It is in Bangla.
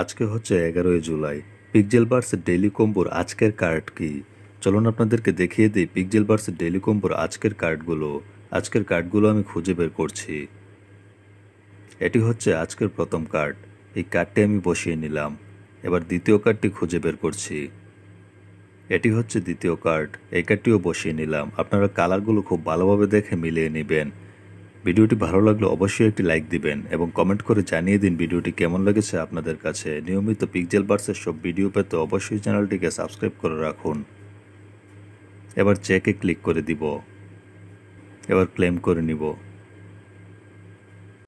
আজকে হচ্ছে এগারোই জুলাই পিকজেল বার্স ডেইলি কম্বোর আজকের কার্ড কি চলুন আপনাদেরকে দেখিয়ে দিই পিকজেল বার্স ডেইলি কম্বোর আজকের কার্ডগুলো আজকের কার্ডগুলো আমি খুঁজে বের করছি এটি হচ্ছে আজকের প্রথম কার্ড এই কার্ডটি আমি বসিয়ে নিলাম এবার দ্বিতীয় কার্ডটি খুঁজে বের করছি এটি হচ্ছে দ্বিতীয় কার্ড এই কার্ডটিও বসিয়ে নিলাম আপনারা কালারগুলো খুব ভালোভাবে দেখে মিলিয়ে নেবেন ভিডিওটি ভালো লাগলে অবশ্যই একটি লাইক দিবেন এবং কমেন্ট করে জানিয়ে দিন ভিডিওটি কেমন লেগেছে আপনাদের কাছে নিয়মিত পিকজেল বার্সের সব ভিডিও পেতে অবশ্যই চ্যানেলটিকে সাবস্ক্রাইব করে রাখুন এবার চেকে ক্লিক করে দিব এবার ক্লেম করে নিব